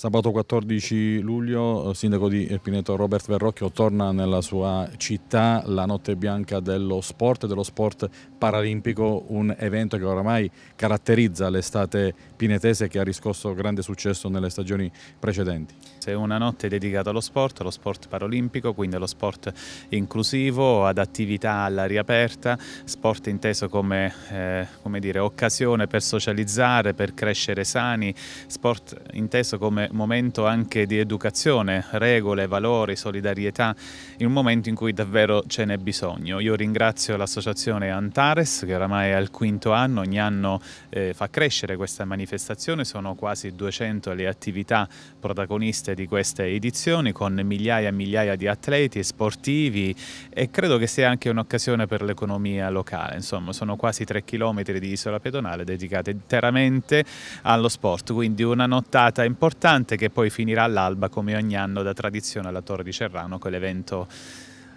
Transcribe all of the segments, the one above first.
Sabato 14 luglio, eh, sindaco di Pineto Robert Verrocchio torna nella sua città la notte bianca dello sport, dello sport paralimpico, un evento che oramai caratterizza l'estate pinetese che ha riscosso grande successo nelle stagioni precedenti. È una notte dedicata allo sport, allo sport paralimpico, quindi allo sport inclusivo, ad attività all'aria aperta, sport inteso come, eh, come dire, occasione per socializzare, per crescere sani, sport inteso come momento anche di educazione, regole, valori, solidarietà, in un momento in cui davvero ce n'è bisogno. Io ringrazio l'associazione Antares che oramai è al quinto anno, ogni anno eh, fa crescere questa manifestazione, sono quasi 200 le attività protagoniste di queste edizioni con migliaia e migliaia di atleti e sportivi e credo che sia anche un'occasione per l'economia locale, insomma sono quasi 3 km di isola pedonale dedicata interamente allo sport, quindi una nottata importante importante che poi finirà all'alba come ogni anno da tradizione alla Torre di Cerrano con l'evento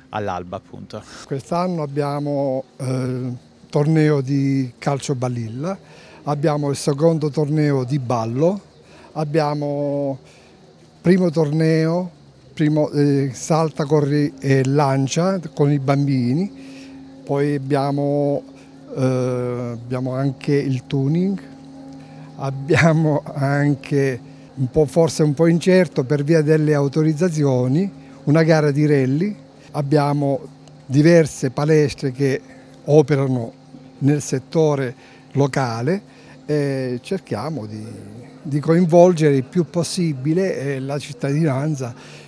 all'alba appunto. Quest'anno abbiamo eh, torneo di calcio balilla, abbiamo il secondo torneo di ballo, abbiamo primo torneo, primo, eh, salta, corri e lancia con i bambini, poi abbiamo, eh, abbiamo anche il tuning, abbiamo anche un po', forse un po' incerto per via delle autorizzazioni, una gara di rally, abbiamo diverse palestre che operano nel settore locale e cerchiamo di, di coinvolgere il più possibile eh, la cittadinanza